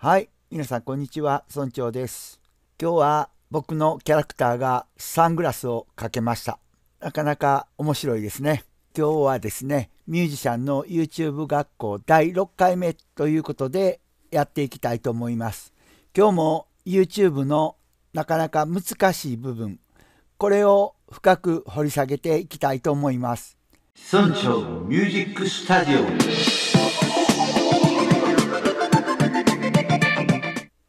はい、皆さんこんにちは、村長です。今日は僕のキャラクターがサングラスをかけました。なかなか面白いですね。今日はですね、ミュージシャンの YouTube 学校第6回目ということでやっていきたいと思います。今日も YouTube のなかなか難しい部分、これを深く掘り下げていきたいと思います。村長ミュージックスタジオ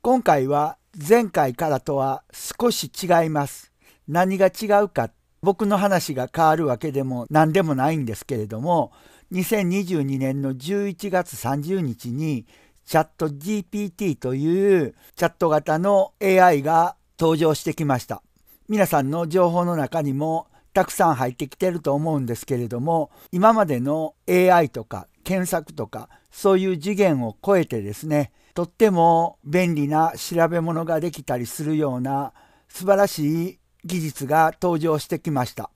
今回は前回からとは少し違います。何が違うか、僕の話が変わるわけでも何でもないんですけれども、2022年の11月30日にチャット GPT というチャット型の AI が登場してきました。皆さんの情報の中にもたくさん入ってきてると思うんですけれども今までの AI とか検索とかそういう次元を超えてですねとっても便利な調べ物ができたりするような素晴らしい技術が登場してきました。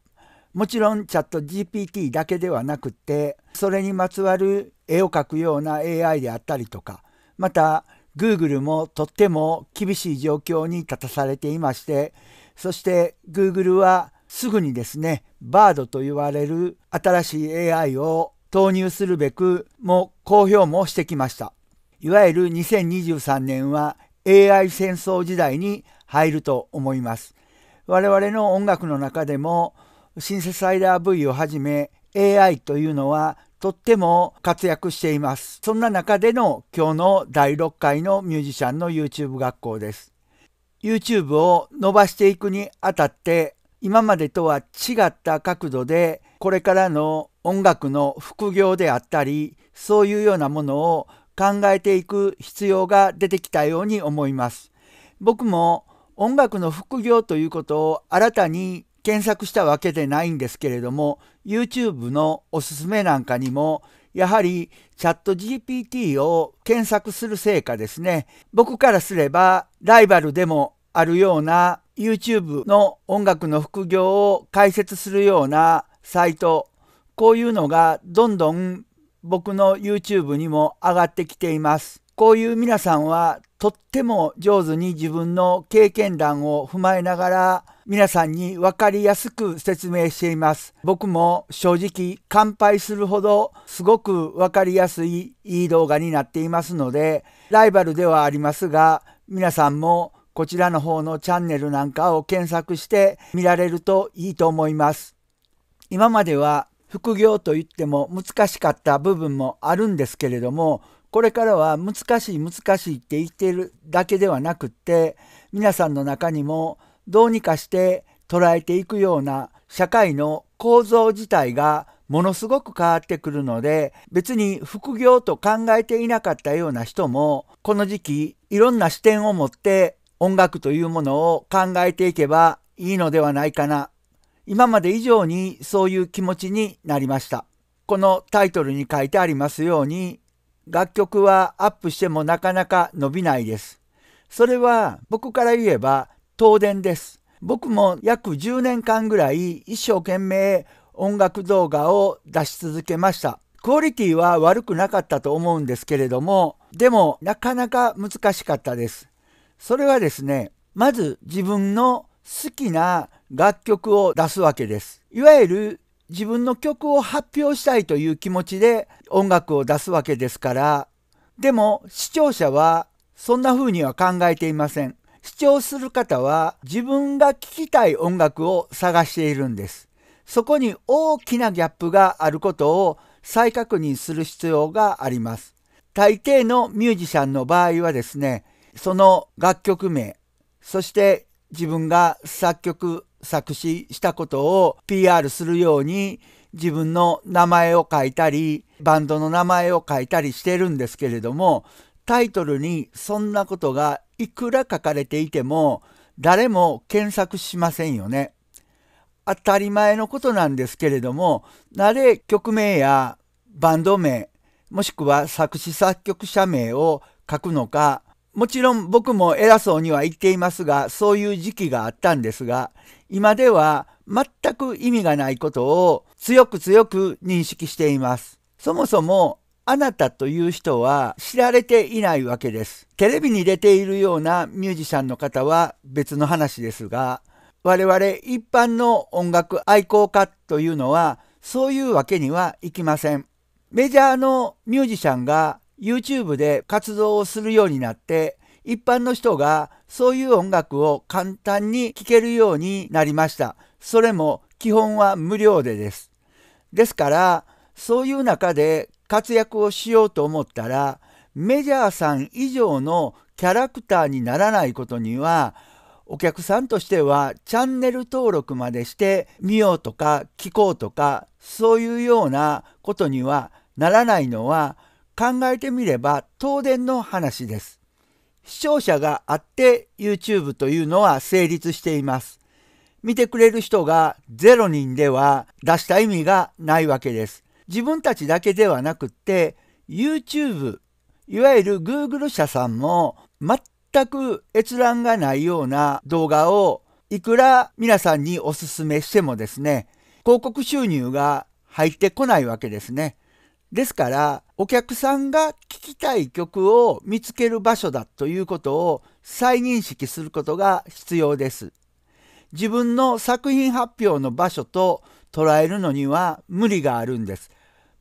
もちろんチャット GPT だけではなくてそれにまつわる絵を描くような AI であったりとかまた Google もとっても厳しい状況に立たされていましてそして Google はすぐにですね BARD と言われる新しい AI を投入するべくも好公表もしてきましたいわゆる2023年は AI 戦争時代に入ると思います。我々の音楽の中でもシンセサイダー V をはじめ AI というのはとっても活躍しています。そんな中での今日の第6回のミュージシャンの YouTube 学校です。YouTube を伸ばしていくにあたって今までとは違った角度でこれからの音楽の副業であったりそういうようなものを考えていく必要が出てきたように思います。僕も音楽の副業ということを新たに検索したわけでないんですけれども YouTube のおすすめなんかにもやはりチャット GPT を検索する成果ですね僕からすればライバルでもあるような YouTube の音楽の副業を解説するようなサイトこういうのがどんどん僕の YouTube にも上がってきています。こういう皆さんはとっても上手に自分の経験談を踏まえながら皆さんに分かりやすく説明しています。僕も正直乾杯するほどすごく分かりやすいいい動画になっていますのでライバルではありますが皆さんもこちらの方のチャンネルなんかを検索して見られるといいと思います。今までは副業といっても難しかった部分もあるんですけれどもこれからは難しい難しいって言っているだけではなくって皆さんの中にもどうにかして捉えていくような社会の構造自体がものすごく変わってくるので別に副業と考えていなかったような人もこの時期いろんな視点を持って音楽というものを考えていけばいいのではないかな今まで以上にそういう気持ちになりました。このタイトルに書いてありますように、楽曲はアップしてもなかなか伸びないです。それは僕から言えば東電です。僕も約10年間ぐらい一生懸命音楽動画を出し続けました。クオリティは悪くなかったと思うんですけれども、でもなかなか難しかったです。それはですね、まず自分の好きな楽曲を出すわけです。いわゆる自分の曲を発表したいという気持ちで音楽を出すわけですから、でも視聴者はそんな風には考えていません。視聴する方は自分が聴きたい音楽を探しているんです。そこに大きなギャップがあることを再確認する必要があります。大抵のミュージシャンの場合はですね、その楽曲名、そして自分が作曲作詞したことを PR するように自分の名前を書いたりバンドの名前を書いたりしてるんですけれどもタイトルにそんなことがいくら書かれていても誰も検索しませんよね。当たり前のことなんですけれどもなぜ曲名やバンド名もしくは作詞作曲者名を書くのかもちろん僕も偉そうには言っていますが、そういう時期があったんですが、今では全く意味がないことを強く強く認識しています。そもそもあなたという人は知られていないわけです。テレビに出ているようなミュージシャンの方は別の話ですが、我々一般の音楽愛好家というのはそういうわけにはいきません。メジャーのミュージシャンが YouTube で活動をするようになって一般の人がそういう音楽を簡単に聴けるようになりました。それも基本は無料でです。ですからそういう中で活躍をしようと思ったらメジャーさん以上のキャラクターにならないことにはお客さんとしてはチャンネル登録までして見ようとか聞こうとかそういうようなことにはならないのは考えてみれば東電の話です。視聴者があって YouTube というのは成立しています。見てくれる人が0人では出した意味がないわけです。自分たちだけではなくって YouTube、いわゆる Google 社さんも全く閲覧がないような動画をいくら皆さんにお勧めしてもですね、広告収入が入ってこないわけですね。ですから、お客さんが聴きたい曲を見つける場所だということを再認識することが必要です。自分の作品発表の場所と捉えるのには無理があるんです。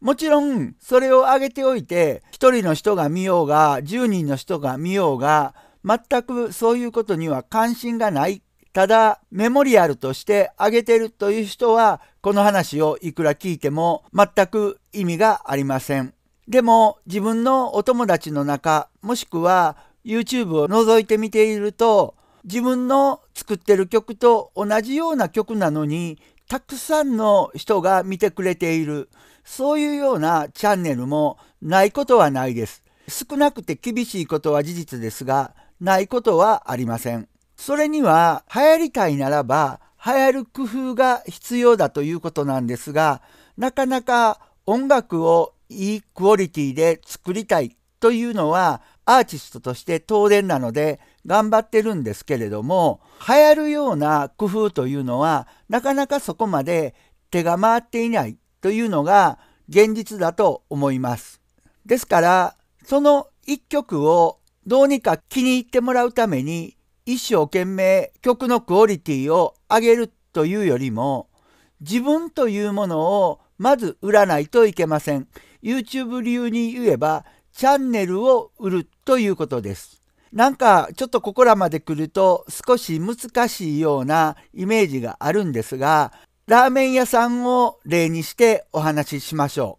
もちろん、それを挙げておいて、一人の人が見ようが、10人の人が見ようが、全くそういうことには関心がないただメモリアルとして挙げてるという人はこの話をいくら聞いても全く意味がありません。でも自分のお友達の中もしくは YouTube を覗いてみていると自分の作ってる曲と同じような曲なのにたくさんの人が見てくれているそういうようなチャンネルもないことはないです。少なくて厳しいことは事実ですがないことはありません。それには流行りたいならば流行る工夫が必要だということなんですが、なかなか音楽をいいクオリティで作りたいというのはアーティストとして東電なので頑張ってるんですけれども流行るような工夫というのはなかなかそこまで手が回っていないというのが現実だと思います。ですからその一曲をどうにか気に入ってもらうために一生懸命曲のクオリティを上げるというよりも自分というものをまず売らないといけません。YouTube 流に言えばチャンネルを売るということです。なんかちょっとここらまで来ると少し難しいようなイメージがあるんですが、ラーメン屋さんを例にしてお話ししましょ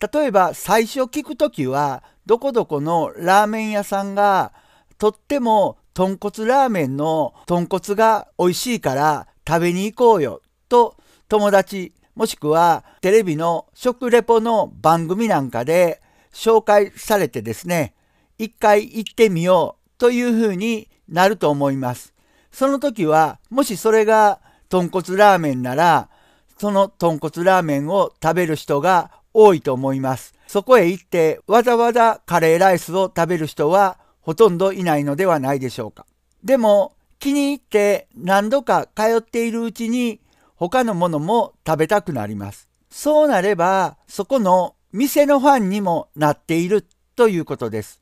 う。例えば最初聞くときはどこどこのラーメン屋さんがとっても豚骨ラーメンの豚骨が美味しいから食べに行こうよと友達もしくはテレビの食レポの番組なんかで紹介されてですね、一回行ってみようというふうになると思います。その時は、もしそれが豚骨ラーメンなら、その豚骨ラーメンを食べる人が多いと思います。そこへ行ってわざわざカレーライスを食べる人はほとんどいないのではないでしょうか。でも気に入って何度か通っているうちに他のものも食べたくなります。そうなればそこの店のファンにもなっているということです。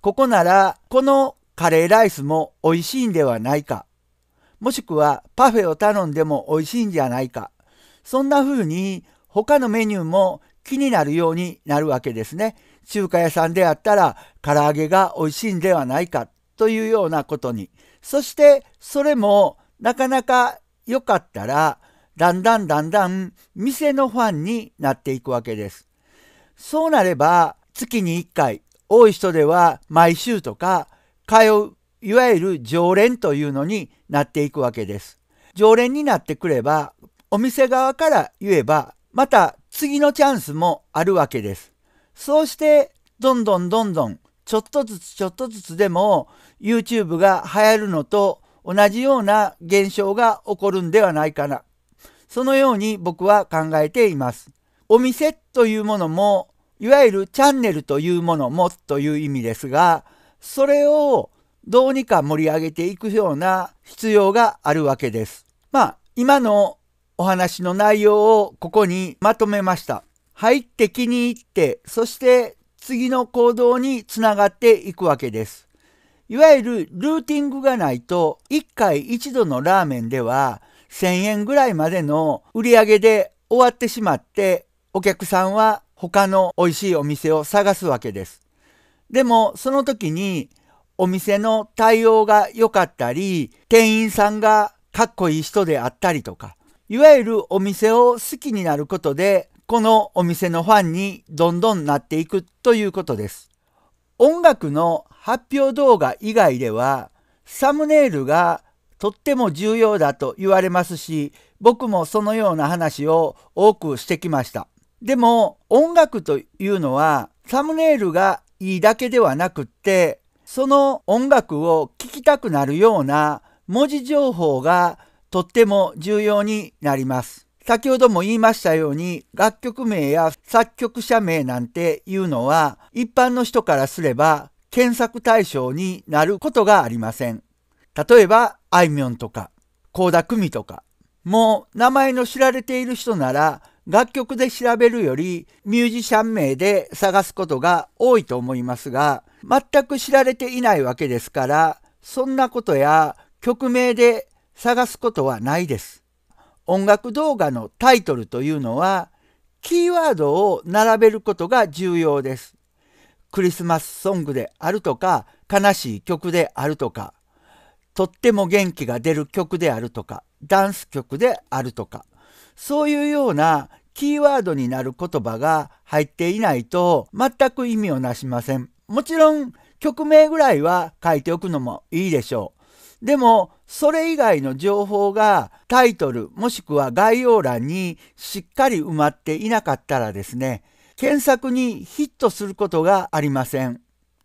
ここならこのカレーライスも美味しいんではないか。もしくはパフェを頼んでも美味しいんじゃないか。そんな風に他のメニューも気になるようになるわけですね。中華屋さんであったら唐揚げが美味しいんではないかというようなことにそしてそれもなかなか良かったらだんだんだんだん店のファンになっていくわけです。そうなれば月に1回多い人では毎週とか通ういわゆる常連というのになっていくわけです。常連になってくればお店側から言えばまた次のチャンスもあるわけです。そうして、どんどんどんどん、ちょっとずつちょっとずつでも、YouTube が流行るのと同じような現象が起こるんではないかな。そのように僕は考えています。お店というものも、いわゆるチャンネルというものもという意味ですが、それをどうにか盛り上げていくような必要があるわけです。まあ、今のお話の内容をここにまとめました。入って気に入って、そして次の行動につながっていくわけです。いわゆるルーティングがないと、1回1度のラーメンでは、1000円ぐらいまでの売り上げで終わってしまって、お客さんは他の美味しいお店を探すわけです。でも、その時に、お店の対応が良かったり、店員さんがかっこいい人であったりとか、いわゆるお店を好きになることで、このお店のファンにどんどんなっていくということです。音楽の発表動画以外ではサムネイルがとっても重要だと言われますし僕もそのような話を多くしてきました。でも音楽というのはサムネイルがいいだけではなくってその音楽を聴きたくなるような文字情報がとっても重要になります。先ほども言いましたように楽曲名や作曲者名なんていうのは一般の人からすれば検索対象になることがありません。例えばあいみょんとか倖田來未とかもう名前の知られている人なら楽曲で調べるよりミュージシャン名で探すことが多いと思いますが全く知られていないわけですからそんなことや曲名で探すことはないです。音楽動画のタイトルというのはキーワードを並べることが重要です。クリスマスソングであるとか悲しい曲であるとかとっても元気が出る曲であるとかダンス曲であるとかそういうようなキーワードになる言葉が入っていないと全く意味をなしません。もちろん曲名ぐらいは書いておくのもいいでしょう。でもそれ以外の情報がタイトルもしくは概要欄にしっかり埋まっていなかったらですね検索にヒットすることがありません。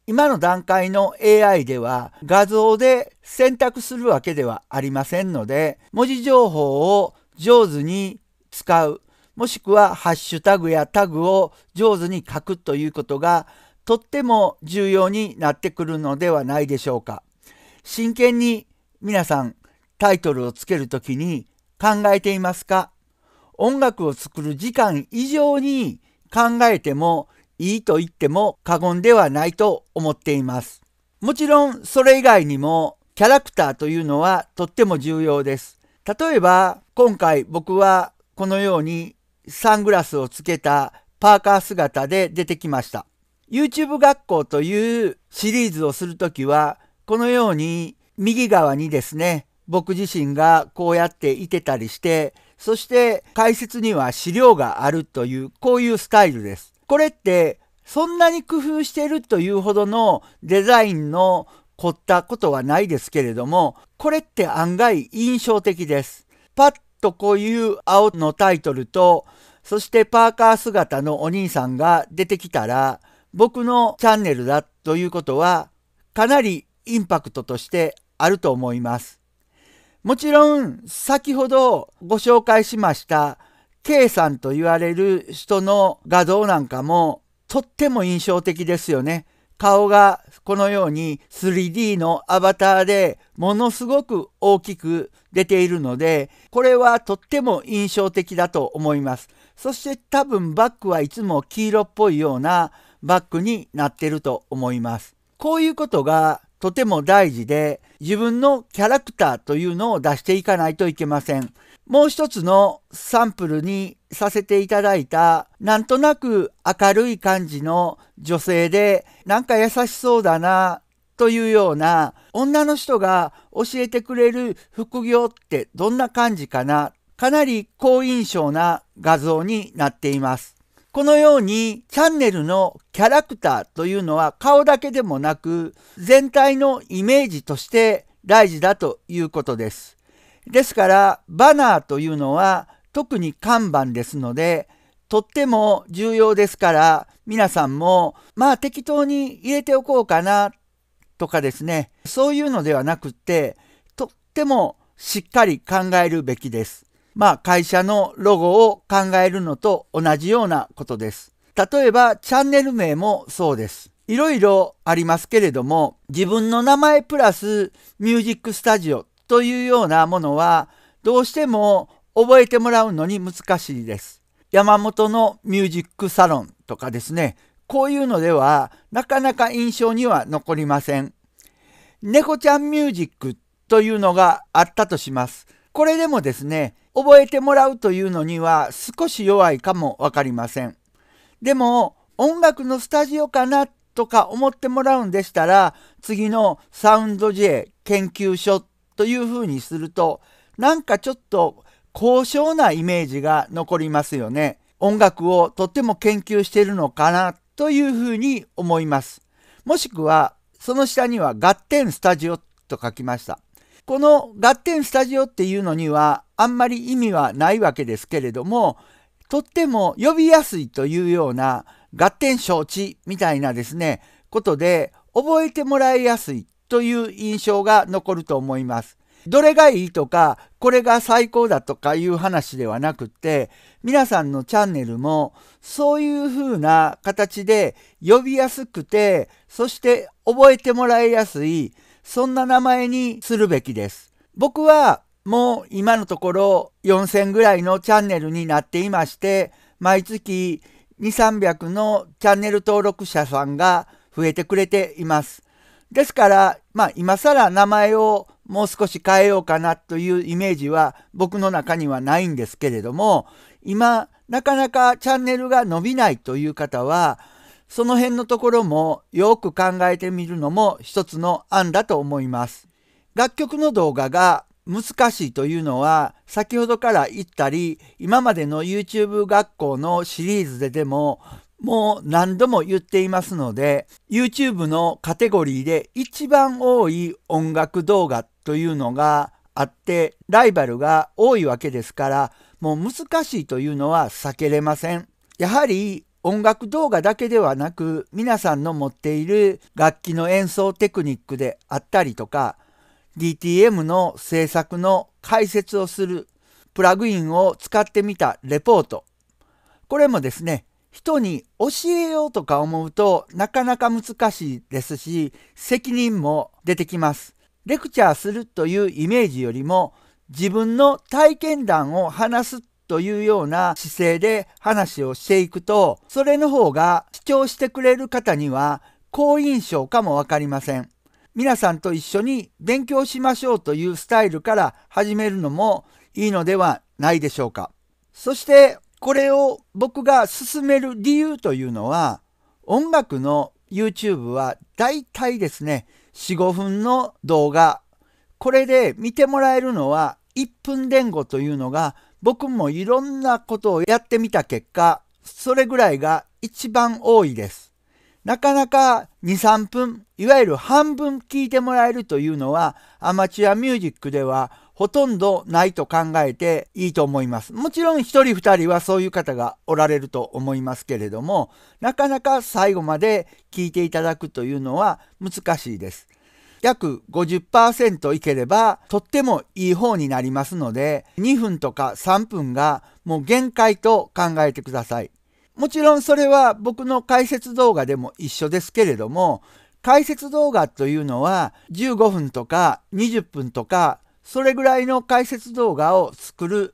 今の段階の AI では画像で選択するわけではありませんので文字情報を上手に使うもしくはハッシュタグやタグを上手に書くということがとっても重要になってくるのではないでしょうか。真剣に皆さんタイトルをつけるときに考えていますか音楽を作る時間以上に考えてもいいと言っても過言ではないと思っています。もちろんそれ以外にもキャラクターというのはとっても重要です。例えば今回僕はこのようにサングラスをつけたパーカー姿で出てきました。YouTube 学校というシリーズをするときはこのように右側にですね、僕自身がこうやっていてたりして、そして解説には資料があるという、こういうスタイルです。これって、そんなに工夫してるというほどのデザインの凝ったことはないですけれども、これって案外印象的です。パッとこういう青のタイトルと、そしてパーカー姿のお兄さんが出てきたら、僕のチャンネルだということは、かなりインパクトとしてあると思います。もちろん先ほどご紹介しました K さんと言われる人の画像なんかもとっても印象的ですよね。顔がこのように 3D のアバターでものすごく大きく出ているのでこれはとっても印象的だと思います。そして多分バッグはいつも黄色っぽいようなバッグになってると思います。こういうことがとても大事で、自分のキャラクターというのを出していかないといけません。もう一つのサンプルにさせていただいた、なんとなく明るい感じの女性で、なんか優しそうだな、というような、女の人が教えてくれる副業ってどんな感じかな、かなり好印象な画像になっています。このようにチャンネルのキャラクターというのは顔だけでもなく全体のイメージとして大事だということです。ですからバナーというのは特に看板ですのでとっても重要ですから皆さんもまあ適当に入れておこうかなとかですねそういうのではなくってとってもしっかり考えるべきです。まあ会社のロゴを考えるのと同じようなことです。例えばチャンネル名もそうです。いろいろありますけれども、自分の名前プラスミュージックスタジオというようなものは、どうしても覚えてもらうのに難しいです。山本のミュージックサロンとかですね、こういうのではなかなか印象には残りません。猫ちゃんミュージックというのがあったとします。これでもですね、覚えてもらうというのには少し弱いかもわかりません。でも音楽のスタジオかなとか思ってもらうんでしたら次のサウンド J 研究所というふうにするとなんかちょっと高尚なイメージが残りますよね。音楽をとっても研究しているのかなというふうに思います。もしくはその下には「合点スタジオ」と書きました。この「合点スタジオ」っていうのにはあんまり意味はないわけですけれどもとっても呼びやすいというような合点承知みたいなですねことで覚えてもらいやすいという印象が残ると思います。どれがいいとかこれが最高だとかいう話ではなくって皆さんのチャンネルもそういう風な形で呼びやすくてそして覚えてもらいやすいそんな名前にするべきです。僕はもう今のところ4000ぐらいのチャンネルになっていまして、毎月2300のチャンネル登録者さんが増えてくれています。ですから、まあ今更名前をもう少し変えようかなというイメージは僕の中にはないんですけれども、今なかなかチャンネルが伸びないという方は、その辺のところもよく考えてみるのも一つの案だと思います。楽曲の動画が難しいというのは先ほどから言ったり今までの YouTube 学校のシリーズででももう何度も言っていますので YouTube のカテゴリーで一番多い音楽動画というのがあってライバルが多いわけですからもう難しいというのは避けれません。やはり音楽動画だけではなく皆さんの持っている楽器の演奏テクニックであったりとか DTM の制作の解説をするプラグインを使ってみたレポート。これもですね、人に教えようとか思うとなかなか難しいですし、責任も出てきます。レクチャーするというイメージよりも自分の体験談を話すというような姿勢で話をしていくと、それの方が視聴してくれる方には好印象かもわかりません。皆さんと一緒に勉強しましょうというスタイルから始めるのもいいのではないでしょうか。そしてこれを僕が進める理由というのは音楽の YouTube はだいたいですね45分の動画これで見てもらえるのは1分前後というのが僕もいろんなことをやってみた結果それぐらいが一番多いです。なかなか2、3分、いわゆる半分聞いてもらえるというのは、アマチュアミュージックではほとんどないと考えていいと思います。もちろん1人2人はそういう方がおられると思いますけれども、なかなか最後まで聞いていただくというのは難しいです。約50%いければとってもいい方になりますので2分とか3分がもう限界と考えてください。もちろんそれは僕の解説動画でも一緒ですけれども、解説動画というのは15分とか20分とかそれぐらいの解説動画を作る。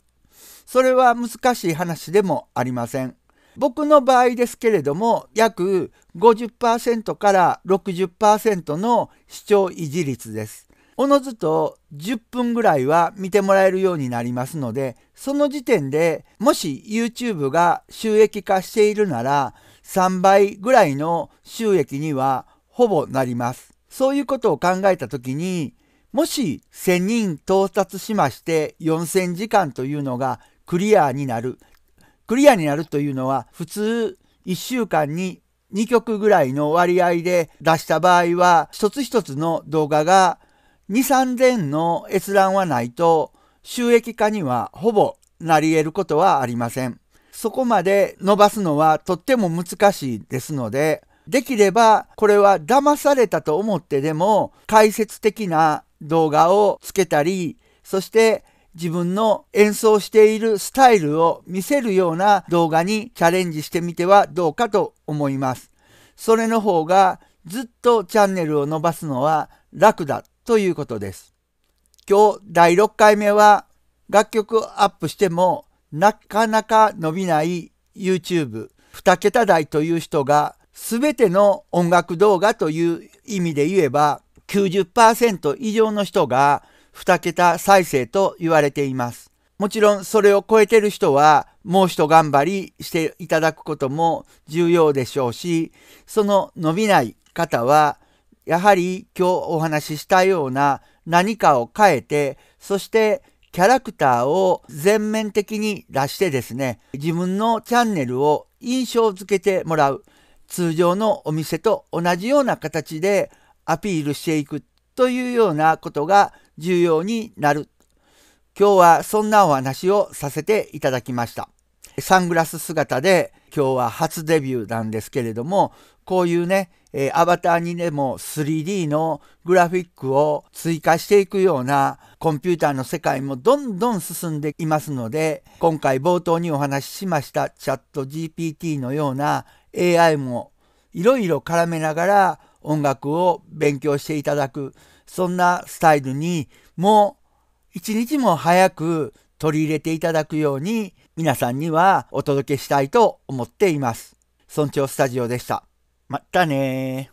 それは難しい話でもありません。僕の場合ですけれども約50%から60%の視聴維持率です。おのずと10分ぐらいは見てもらえるようになりますので、その時点でもし YouTube が収益化しているなら、3倍ぐらいの収益にはほぼなります。そういうことを考えた時に、もし1000人到達しまして4000時間というのがクリアになる。クリアになるというのは普通1週間に2曲ぐらいの割合で出した場合は一つ一つの動画が2、3000の閲覧はないと収益化にはほぼなり得ることはありません。そこまで伸ばすのはとっても難しいですので、できればこれは騙されたと思ってでも解説的な動画をつけたり、そして自分の演奏しているスタイルを見せるような動画にチャレンジしてみてはどうかと思います。それの方がずっとチャンネルを伸ばすのは楽だということです。今日第6回目は楽曲アップしてもなかなか伸びない YouTube2 桁台という人が全ての音楽動画という意味で言えば90%以上の人が2桁再生と言われています。もちろんそれを超えてる人はもう一頑張りしていただくことも重要でしょうし、その伸びない方はやはり今日お話ししたような何かを変えて、そしてキャラクターを全面的に出してですね、自分のチャンネルを印象づけてもらう。通常のお店と同じような形でアピールしていくというようなことが重要になる。今日はそんなお話をさせていただきました。サングラス姿で今日は初デビューなんですけれども、こういうね、えアバターにでも 3D のグラフィックを追加していくようなコンピューターの世界もどんどん進んでいますので、今回冒頭にお話ししましたチャット GPT のような AI もいろいろ絡めながら音楽を勉強していただく、そんなスタイルにもう一日も早く取り入れていただくように皆さんにはお届けしたいと思っています。村長スタジオでした。またね